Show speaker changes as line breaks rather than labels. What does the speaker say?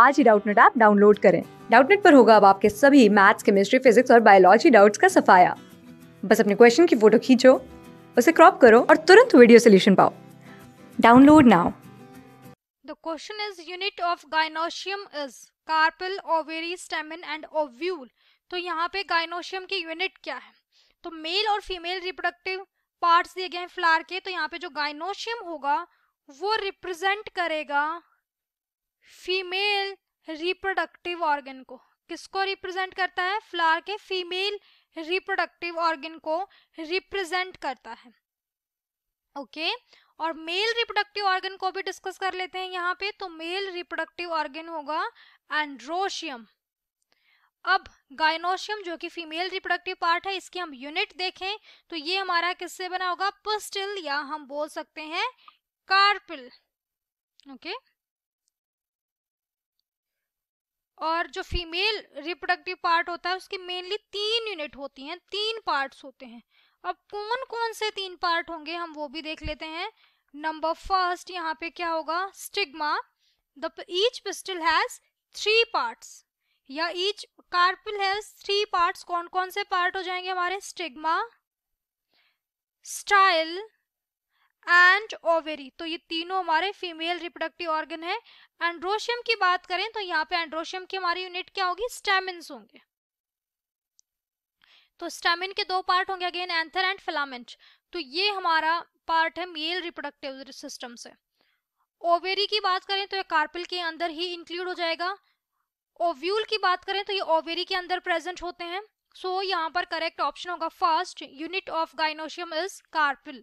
आज ही Doubtnut app download करें डाउटनेट पर होगा अब आपके सभी मैथ्स केमिस्ट्री फिजिक्स और बायोलॉजी डाउट्स का सफाया बस अपने क्वेश्चन की फोटो खींचो उसे क्रॉप करो और तुरंत वीडियो सोल्यूशन पाओ download now
The question is unit of gynosium is carpel, ovary, stamen and ovule. तो यहाँ पे गाइनोशियम की यूनिट क्या है तो मेल और फीमेल रिप्रोडक्टिव पार्ट्स दिए गए हैं फ्लावर के तो यहाँ पे जो गाइनोशियम होगा वो रिप्रेजेंट करेगा फीमेल रिप्रोडक्टिव ऑर्गन को किसको रिप्रेजेंट करता है फ्लावर के फीमेल रिप्रोडक्टिव ऑर्गन को रिप्रेजेंट करता है ओके okay? और मेल रिप्रोडक्टिव ऑर्गन को भी डिस्कस कर लेते हैं यहाँ पे तो मेल रिप्रोडक्टिव ऑर्गन होगा एंड्रोशियम अब गायनोशियम जो कि फीमेल रिप्रोडक्टिव पार्ट है इसकी हम यूनिट देखें तो ये हमारा किससे बना होगा पिस्टिल या हम बोल सकते हैं कार्पिल ओके okay? और जो फीमेल रिप्रोडक्टिव पार्ट होता है उसकी मेनली तीन यूनिट होती हैं तीन पार्ट्स होते हैं अब कौन कौन से तीन पार्ट होंगे हम वो भी देख लेते हैं नंबर फर्स्ट यहाँ पे क्या होगा stigma the each pistil has three parts या each carpel has three parts कौन कौन से पार्ट हो जाएंगे हमारे स्टिग्मा स्टाइल एंड ओवेरी तो ये तीनों हमारे फीमेल रिप्रोडक्टिव ऑर्गन है एंड्रोशियम की बात करें तो यहाँ पे एंड्रोशियम की हमारी यूनिट क्या होगी स्टेमिन होंगे तो स्टेमिन के दो पार्ट होंगे अगेन एंथर एंड फिलामेंट तो ये हमारा पार्ट है मेल रिप्रोडक्टिव सिस्टम से ओवेरी की बात करें तो ये कार्पिल के अंदर ही इंक्लूड हो जाएगा ओव्यूल की बात करें तो ये ओवेरी के अंदर प्रेजेंट होते हैं सो so, यहाँ पर करेक्ट ऑप्शन होगा first unit of gynoecium is carpel